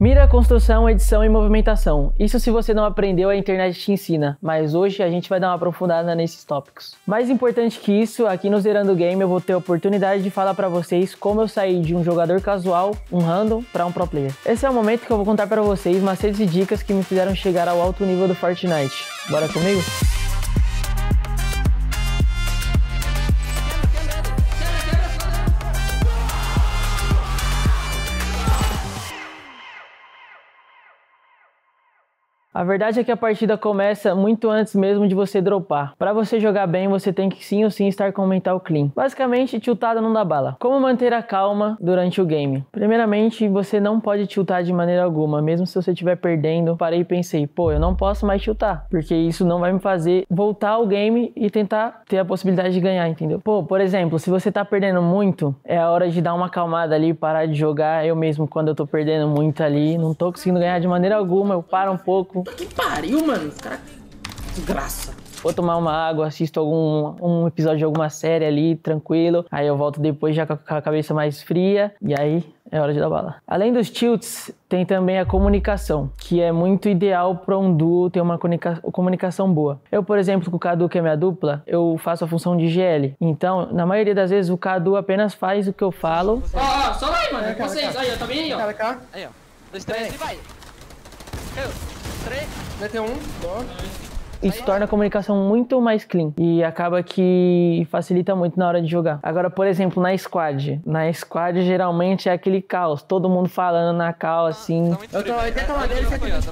Mira, construção, edição e movimentação. Isso se você não aprendeu, a internet te ensina, mas hoje a gente vai dar uma aprofundada nesses tópicos. Mais importante que isso, aqui no Zerando Game eu vou ter a oportunidade de falar para vocês como eu saí de um jogador casual, um random, para um pro player. Esse é o momento que eu vou contar para vocês macetes e dicas que me fizeram chegar ao alto nível do Fortnite. Bora comigo? A verdade é que a partida começa muito antes mesmo de você dropar. Para você jogar bem, você tem que sim ou sim estar com o mental clean. Basicamente, tiltada não dá bala. Como manter a calma durante o game? Primeiramente, você não pode tiltar de maneira alguma, mesmo se você estiver perdendo. Parei e pensei, pô, eu não posso mais tiltar, porque isso não vai me fazer voltar ao game e tentar ter a possibilidade de ganhar, entendeu? Pô, por exemplo, se você tá perdendo muito, é a hora de dar uma calmada ali, parar de jogar. Eu mesmo, quando eu tô perdendo muito ali, não tô conseguindo ganhar de maneira alguma, eu paro um pouco, Puta que pariu, mano. Cara, Desgraça. Vou tomar uma água, assisto algum um episódio de alguma série ali, tranquilo. Aí eu volto depois já com a cabeça mais fria. E aí é hora de dar bala. Além dos tilts, tem também a comunicação, que é muito ideal para um duo ter uma comunicação boa. Eu, por exemplo, com o Cadu, que é minha dupla, eu faço a função de GL. Então, na maioria das vezes, o Cadu apenas faz o que eu falo. Ó, ó, só vai, mano. vocês. Aí, ó, tá bem aí, ó. Cara, Aí, ó. Dois, três e vai. Né, Isso torna a comunicação muito mais clean e acaba que facilita muito na hora de jogar. Agora, por exemplo, na squad. Na squad geralmente é aquele caos, todo mundo falando na cal ah, assim. eu tô 80 madeiras e 70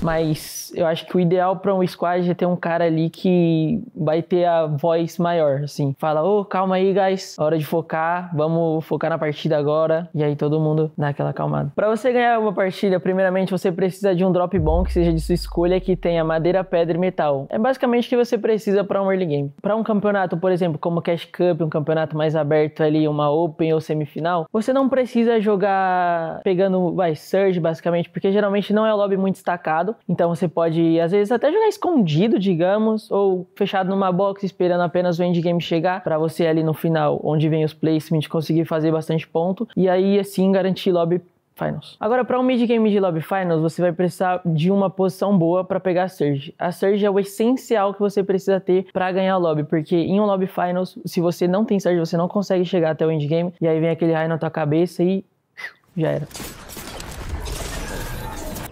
Mas eu acho que o ideal para um squad é ter um cara ali que vai ter a voz maior, assim. Fala, ô, oh, calma aí, guys, hora de focar, vamos focar na partida agora. E aí todo mundo dá aquela acalmada. Para você ganhar uma partida, primeiramente você precisa de um drop bom que seja de sua escolha, que tenha madeira, pedra e metal. É basicamente o que você precisa para um early game. Para um campeonato, por exemplo, como Cash Cup, um campeonato mais aberto ali, uma Open ou semifinal, você não precisa jogar pegando, vai, Surge, basicamente, porque geralmente não é o lobby muito destacado. Então você pode, às vezes, até jogar escondido, digamos, ou fechado numa box esperando apenas o endgame chegar para você ali no final, onde vem os placements, conseguir fazer bastante ponto e aí assim garantir lobby Finals. Agora, para um mid-game de Lobby Finals, você vai precisar de uma posição boa para pegar a Surge. A Surge é o essencial que você precisa ter para ganhar o Lobby, porque em um Lobby Finals, se você não tem Surge, você não consegue chegar até o endgame, e aí vem aquele raio na tua cabeça e já era.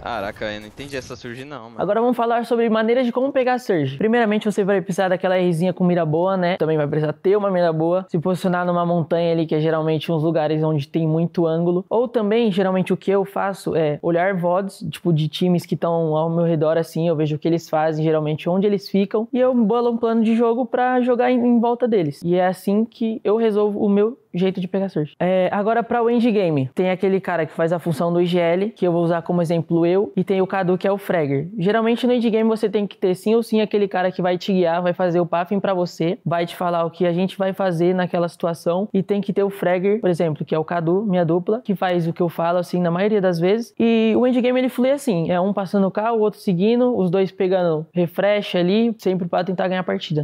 Caraca, eu não entendi essa surge não, mano. Agora vamos falar sobre maneiras de como pegar a surge. Primeiramente, você vai precisar daquela Rzinha com mira boa, né? Também vai precisar ter uma mira boa, se posicionar numa montanha ali, que é geralmente uns lugares onde tem muito ângulo. Ou também, geralmente, o que eu faço é olhar VODs, tipo, de times que estão ao meu redor, assim, eu vejo o que eles fazem, geralmente, onde eles ficam, e eu bolo um plano de jogo para jogar em, em volta deles. E é assim que eu resolvo o meu jeito de pegar surge. É, agora, para o endgame, tem aquele cara que faz a função do IGL, que eu vou usar como exemplo eu, e tem o Cadu, que é o Fragger. Geralmente no endgame você tem que ter sim ou sim aquele cara que vai te guiar, vai fazer o puffing para você, vai te falar o que a gente vai fazer naquela situação, e tem que ter o Fragger, por exemplo, que é o Cadu, minha dupla, que faz o que eu falo, assim, na maioria das vezes. E o endgame ele flui assim: é um passando o carro, o outro seguindo, os dois pegando refresh ali, sempre para tentar ganhar a partida.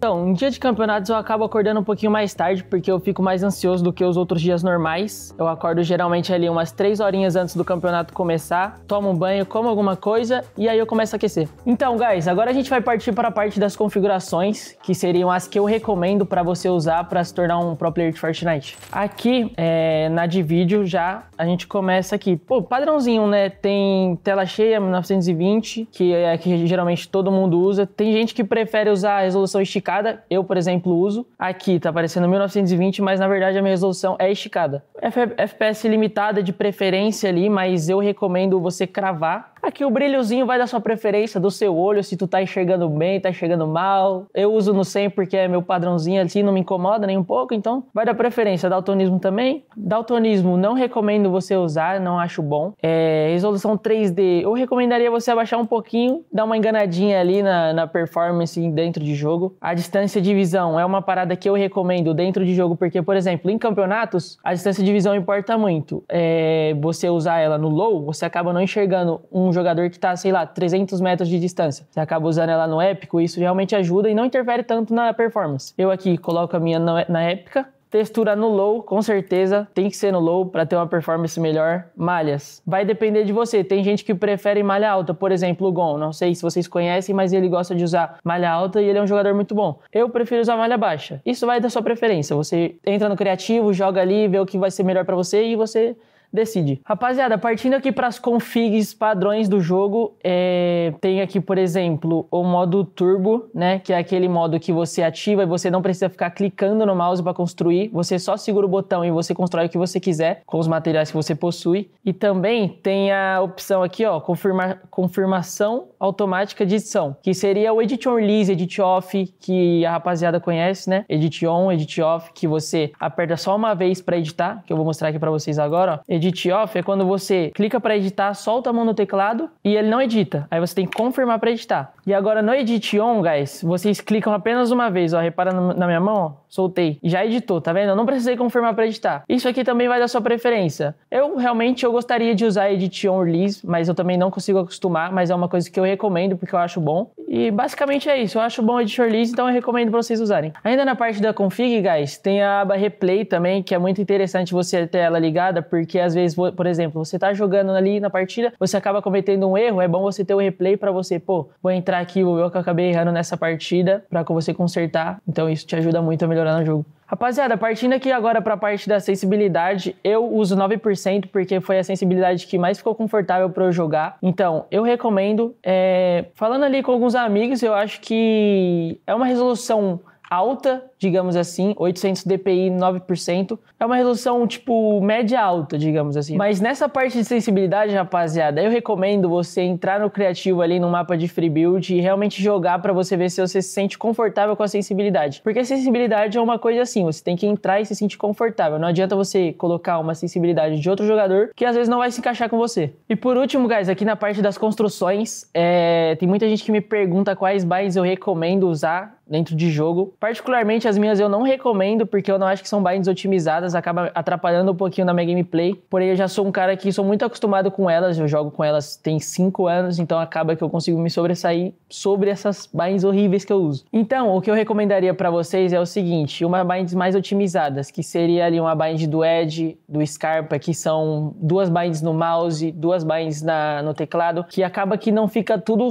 Então, em dia de campeonatos eu acabo acordando um pouquinho mais tarde, porque eu fico mais ansioso do que os outros dias normais. Eu acordo geralmente ali umas 3 horinhas antes do campeonato começar, tomo um banho, como alguma coisa e aí eu começo a aquecer. Então, guys, agora a gente vai partir para a parte das configurações, que seriam as que eu recomendo para você usar para se tornar um pro player de Fortnite. Aqui, é, na de vídeo já, a gente começa aqui. Pô, padrãozinho, né? Tem tela cheia, 1920, que é a que geralmente todo mundo usa. Tem gente que prefere usar a resolução esticada esticada. Eu, por exemplo, uso. Aqui tá aparecendo 1920, mas na verdade a minha resolução é esticada. FPS limitada de preferência ali, mas eu recomendo você cravar que o brilhozinho vai da sua preferência, do seu olho, se tu tá enxergando bem, tá enxergando mal. Eu uso no 100 porque é meu padrãozinho assim, não me incomoda nem um pouco, então vai da preferência. Daltonismo também. Daltonismo não recomendo você usar, não acho bom. É, resolução 3D, eu recomendaria você abaixar um pouquinho, dar uma enganadinha ali na, na performance dentro de jogo. A distância de visão é uma parada que eu recomendo dentro de jogo, porque, por exemplo, em campeonatos, a distância de visão importa muito. É, você usar ela no low, você acaba não enxergando um jogo jogador que está, sei lá, 300 metros de distância. Você acaba usando ela no épico, isso realmente ajuda e não interfere tanto na performance. Eu aqui coloco a minha na épica, Textura no low, com certeza, tem que ser no low para ter uma performance melhor. Malhas, vai depender de você. Tem gente que prefere malha alta, por exemplo, o Gon. Não sei se vocês conhecem, mas ele gosta de usar malha alta e ele é um jogador muito bom. Eu prefiro usar malha baixa. Isso vai da sua preferência. Você entra no criativo, joga ali, vê o que vai ser melhor para você e você decide. Rapaziada, partindo aqui para as configs padrões do jogo, é... tem aqui, por exemplo, o modo turbo, né, que é aquele modo que você ativa e você não precisa ficar clicando no mouse para construir, você só segura o botão e você constrói o que você quiser com os materiais que você possui. E também tem a opção aqui, ó, confirma... confirmação automática de edição, que seria o edit on release, edit off, que a rapaziada conhece, né? Edit on, edit off, que você aperta só uma vez para editar, que eu vou mostrar aqui para vocês agora, ó. Edit Off é quando você clica para editar, solta a mão no teclado e ele não edita. Aí você tem que confirmar para editar. E agora no Edit On, guys, vocês clicam apenas uma vez, ó, repara na minha mão, ó, soltei. Já editou, tá vendo? Eu não precisei confirmar para editar. Isso aqui também vai da sua preferência. Eu realmente eu gostaria de usar Edit On Release, mas eu também não consigo acostumar, mas é uma coisa que eu recomendo porque eu acho bom. E basicamente é isso. Eu acho bom Edit On Release, então eu recomendo para vocês usarem. Ainda na parte da config, guys, tem a aba Replay também, que é muito interessante você ter ela ligada, porque as às vezes, por exemplo, você tá jogando ali na partida, você acaba cometendo um erro, é bom você ter o um replay para você, pô, vou entrar aqui o que eu acabei errando nessa partida para você consertar. Então isso te ajuda muito a melhorar no jogo. Rapaziada, partindo aqui agora para a parte da sensibilidade, eu uso 9% porque foi a sensibilidade que mais ficou confortável para eu jogar. Então, eu recomendo. É... Falando ali com alguns amigos, eu acho que é uma resolução alta, digamos assim, 800 dpi, 9%. É uma resolução tipo média alta, digamos assim. Mas nessa parte de sensibilidade, rapaziada, eu recomendo você entrar no criativo ali no mapa de free build e realmente jogar para você ver se você se sente confortável com a sensibilidade. Porque a sensibilidade é uma coisa assim, você tem que entrar e se sentir confortável. Não adianta você colocar uma sensibilidade de outro jogador que às vezes não vai se encaixar com você. E por último, guys, aqui na parte das construções, é... tem muita gente que me pergunta quais binds eu recomendo usar dentro de jogo. Particularmente as minhas eu não recomendo, porque eu não acho que são binds otimizadas, acaba atrapalhando um pouquinho na minha gameplay. Porém, eu já sou um cara que sou muito acostumado com elas, eu jogo com elas tem 5 anos, então acaba que eu consigo me sobressair sobre essas binds horríveis que eu uso. Então, o que eu recomendaria para vocês é o seguinte, uma binds mais otimizadas, que seria ali uma bind do Edge, do Scarpa, que são duas binds no mouse, duas binds na, no teclado, que acaba que não fica tudo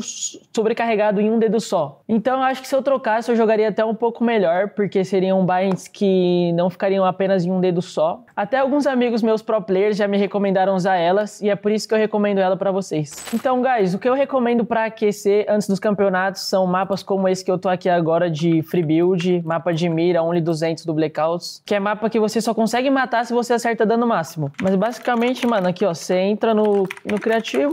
sobrecarregado em um dedo só. Então, eu acho que se eu trocasse eu jogaria até um pouco melhor, porque seriam binds que não ficariam apenas em um dedo só. Até alguns amigos meus pro players já me recomendaram usar elas, e é por isso que eu recomendo ela para vocês. Então, guys, o que eu recomendo para aquecer antes dos campeonatos são mapas como esse que eu tô aqui agora de free build, mapa de mira, only 200 do Blackouts, que é mapa que você só consegue matar se você acerta dano máximo. Mas basicamente, mano, aqui ó, você entra no, no criativo,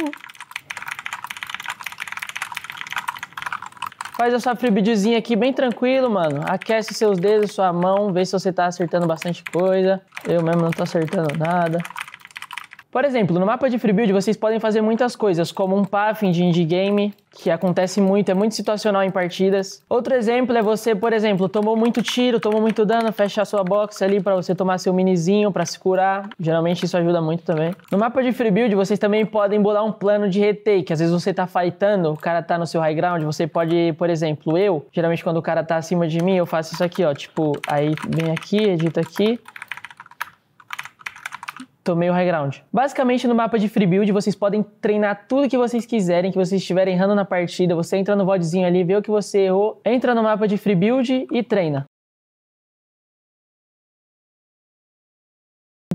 Faz a sua freebidzinha aqui bem tranquilo, mano. Aquece seus dedos, sua mão, vê se você tá acertando bastante coisa. Eu mesmo não tô acertando nada. Por exemplo, no mapa de Freebuild vocês podem fazer muitas coisas, como um puffing de indie game, que acontece muito, é muito situacional em partidas. Outro exemplo é você, por exemplo, tomou muito tiro, tomou muito dano, fechar sua box ali para você tomar seu minizinho para se curar. Geralmente isso ajuda muito também. No mapa de Freebuild vocês também podem bolar um plano de retake. Às vezes você tá fightando, o cara tá no seu high ground, você pode, por exemplo, eu, geralmente quando o cara tá acima de mim, eu faço isso aqui, ó, tipo, aí vem aqui, edito aqui, tomei o high ground. Basicamente, no mapa de free build, vocês podem treinar tudo que vocês quiserem, que vocês estiverem errando na partida. Você entra no vodzinho ali, vê o que você errou, entra no mapa de free build e treina.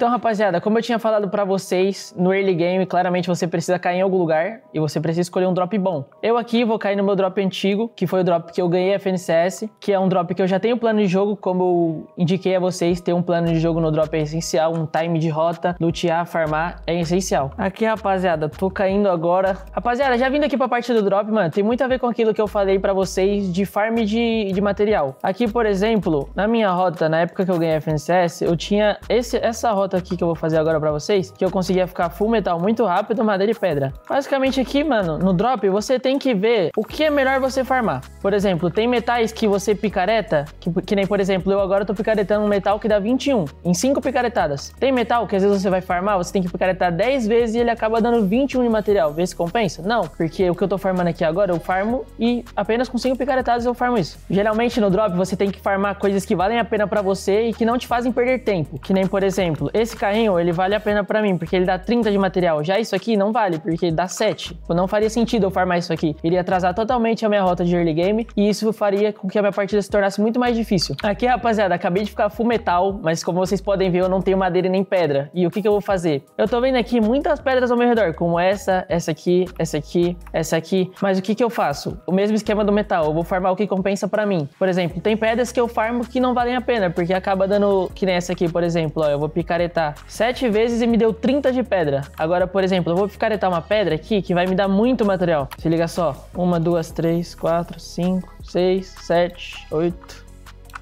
Então, rapaziada, como eu tinha falado para vocês, no early game, claramente você precisa cair em algum lugar e você precisa escolher um drop bom. Eu aqui vou cair no meu drop antigo, que foi o drop que eu ganhei FNCS, que é um drop que eu já tenho plano de jogo, como eu indiquei a vocês, ter um plano de jogo no drop é essencial, um time de rota, lutear, farmar é essencial. Aqui, rapaziada, tô caindo agora. Rapaziada, já vindo aqui pra parte do drop, mano, tem muito a ver com aquilo que eu falei para vocês de farm de, de material. Aqui, por exemplo, na minha rota, na época que eu ganhei FNCS, eu tinha esse, essa rota foto aqui que eu vou fazer agora para vocês, que eu conseguia ficar full metal muito rápido, madeira e pedra. Basicamente aqui, mano, no drop, você tem que ver o que é melhor você farmar. Por exemplo, tem metais que você picareta, que, que nem, por exemplo, eu agora tô picaretando um metal que dá 21, em 5 picaretadas. Tem metal que às vezes você vai farmar, você tem que picaretar 10 vezes e ele acaba dando 21 de material. Vê se compensa? Não, porque o que eu tô farmando aqui agora, eu farmo e apenas com 5 picaretadas eu farmo isso. Geralmente no drop, você tem que farmar coisas que valem a pena para você e que não te fazem perder tempo. Que nem, por exemplo, esse carrinho, ele vale a pena para mim, porque ele dá 30 de material. Já isso aqui não vale, porque dá 7. Tipo, não faria sentido eu farmar isso aqui. Iria atrasar totalmente a minha rota de early game e isso faria com que a minha partida se tornasse muito mais difícil. Aqui, rapaziada, acabei de ficar full metal, mas como vocês podem ver, eu não tenho madeira nem pedra. E o que, que eu vou fazer? Eu tô vendo aqui muitas pedras ao meu redor, como essa, essa aqui, essa aqui, essa aqui. Mas o que, que eu faço? O mesmo esquema do metal. Eu vou farmar o que compensa para mim. Por exemplo, tem pedras que eu farmo que não valem a pena, porque acaba dando que nem essa aqui, por exemplo. Ó, eu vou picareta picaretar sete vezes e me deu 30 de pedra. Agora, por exemplo, eu vou picaretar uma pedra aqui que vai me dar muito material. Se liga só. Uma, duas, três, quatro, cinco, seis, sete, oito,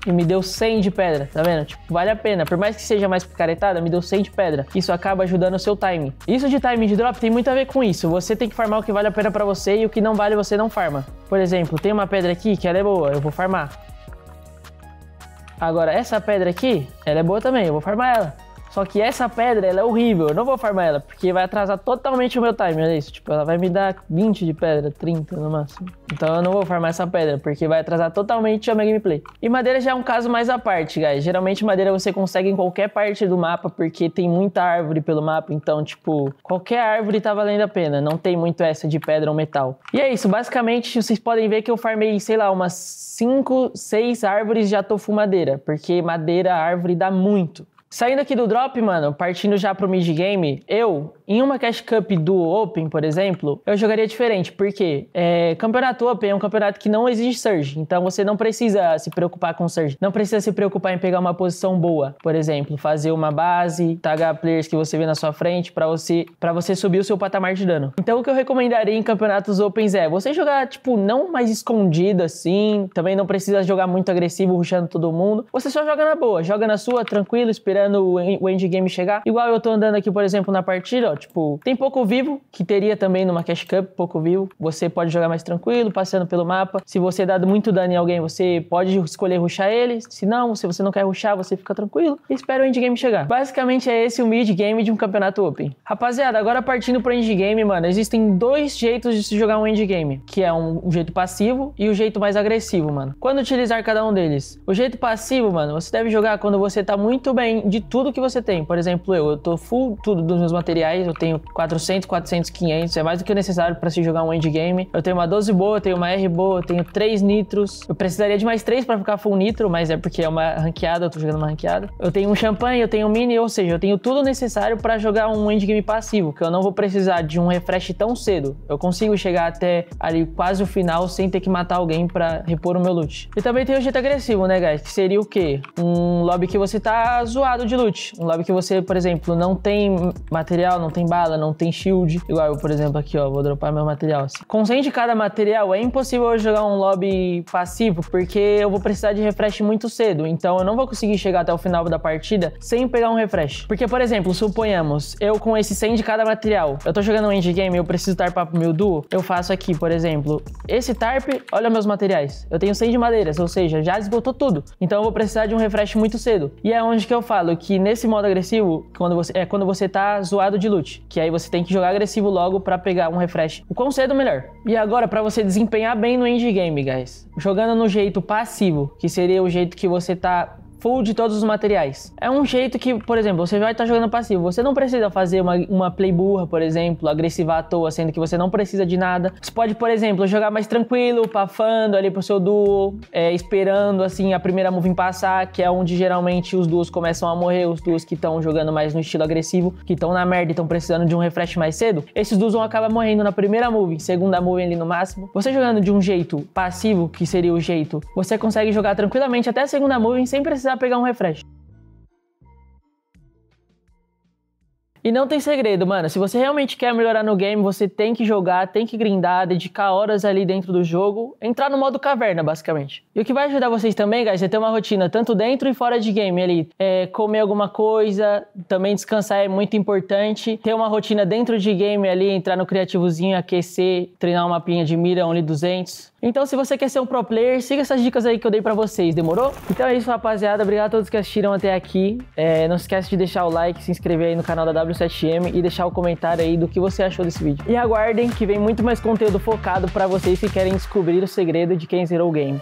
e me deu 100 de pedra, tá vendo? Tipo, vale a pena. Por mais que seja mais picaretada, me deu 100 de pedra. Isso acaba ajudando o seu time. Isso de time de drop tem muito a ver com isso. Você tem que farmar o que vale a pena para você e o que não vale você não farma. Por exemplo, tem uma pedra aqui que ela é boa, eu vou farmar. Agora, essa pedra aqui, ela é boa também, eu vou farmar ela. Só que essa pedra, ela é horrível. Eu não vou farmar ela, porque vai atrasar totalmente o meu time. Olha é isso. Tipo, ela vai me dar 20 de pedra, 30 no máximo. Então eu não vou farmar essa pedra, porque vai atrasar totalmente a minha gameplay. E madeira já é um caso mais à parte, guys. Geralmente madeira você consegue em qualquer parte do mapa, porque tem muita árvore pelo mapa. Então, tipo, qualquer árvore tá valendo a pena. Não tem muito essa de pedra ou metal. E é isso. Basicamente, vocês podem ver que eu farmei, sei lá, umas 5, 6 árvores de atofu madeira. Porque madeira, árvore, dá muito. Saindo aqui do drop, mano, partindo já pro mid game, eu em uma Cash Cup do Open, por exemplo, eu jogaria diferente, porque é, campeonato Open é um campeonato que não exige surge, então você não precisa se preocupar com surge, não precisa se preocupar em pegar uma posição boa, por exemplo, fazer uma base, tagar players que você vê na sua frente para você para você subir o seu patamar de dano. Então o que eu recomendaria em campeonatos Opens é você jogar tipo não mais escondido assim, também não precisa jogar muito agressivo, rushando todo mundo. Você só joga na boa, joga na sua, tranquilo, esperando o endgame chegar. Igual eu tô andando aqui, por exemplo, na partida, ó, Tipo, tem pouco vivo, que teria também numa Cash Cup, pouco vivo. Você pode jogar mais tranquilo, passando pelo mapa. Se você é dado muito dano em alguém, você pode escolher ruxar ele. Se não, se você não quer ruxar, você fica tranquilo e espera o endgame chegar. Basicamente é esse o mid-game de um campeonato open. Rapaziada, agora partindo pro endgame, mano, existem dois jeitos de se jogar um endgame, que é um, um jeito passivo e o um jeito mais agressivo, mano. Quando utilizar cada um deles? O jeito passivo, mano, você deve jogar quando você tá muito bem de tudo que você tem. Por exemplo, eu, eu tô full tudo dos meus materiais, eu tenho 400, 400, 500, é mais do que o necessário para se jogar um endgame. Eu tenho uma 12 boa, eu tenho uma R boa, eu tenho 3 nitros. Eu precisaria de mais 3 para ficar full nitro, mas é porque é uma ranqueada, eu tô jogando uma ranqueada. Eu tenho um champanhe, eu tenho um mini, ou seja, eu tenho tudo necessário para jogar um endgame passivo, que eu não vou precisar de um refresh tão cedo. Eu consigo chegar até ali quase o final sem ter que matar alguém para repor o meu loot. E também tem o jeito agressivo, né, guys? Que seria o quê? Um lobby que você tá zoado de loot. Um lobby que você, por exemplo, não tem material, não tem tem bala, não tem shield. Igual eu, por exemplo, aqui, ó, vou dropar meu material. Assim. Com 100 de cada material, é impossível eu jogar um lobby passivo, porque eu vou precisar de refresh muito cedo. Então eu não vou conseguir chegar até o final da partida sem pegar um refresh. Porque, por exemplo, suponhamos, eu com esse 100 de cada material, eu tô jogando um endgame, eu preciso tarpar pro meu duo, eu faço aqui, por exemplo, esse tarp, olha meus materiais. Eu tenho 100 de madeiras, ou seja, já esgotou tudo. Então eu vou precisar de um refresh muito cedo. E é onde que eu falo que nesse modo agressivo, quando você, é quando você tá zoado de luz loot, que aí você tem que jogar agressivo logo para pegar um refresh. O quão cedo, melhor. E agora, para você desempenhar bem no endgame, guys, jogando no jeito passivo, que seria o jeito que você tá full de todos os materiais. É um jeito que, por exemplo, você vai estar tá jogando passivo. Você não precisa fazer uma, uma play burra, por exemplo, agressiva à toa, sendo que você não precisa de nada. Você pode, por exemplo, jogar mais tranquilo, pafando ali pro seu duo, é, esperando assim a primeira moving passar, que é onde geralmente os duos começam a morrer, os duos que estão jogando mais no estilo agressivo, que estão na merda e estão precisando de um refresh mais cedo. Esses duos vão acabar morrendo na primeira moving, segunda moving ali no máximo. Você jogando de um jeito passivo, que seria o jeito, você consegue jogar tranquilamente até a segunda moving sem precisar precisar pegar um refresh. E não tem segredo, mano. Se você realmente quer melhorar no game, você tem que jogar, tem que grindar, dedicar horas ali dentro do jogo, entrar no modo caverna, basicamente. E o que vai ajudar vocês também, guys, é ter uma rotina tanto dentro e fora de game ali. É, comer alguma coisa, também descansar é muito importante. Ter uma rotina dentro de game ali, entrar no criativozinho, aquecer, treinar uma mapinha de mira, only 200 então, se você quer ser um pro player, siga essas dicas aí que eu dei para vocês, demorou? Então é isso, rapaziada. Obrigado a todos que assistiram até aqui. É, não se esquece de deixar o like, se inscrever aí no canal da W7M e deixar o comentário aí do que você achou desse vídeo. E aguardem que vem muito mais conteúdo focado para vocês que querem descobrir o segredo de quem zerou o game.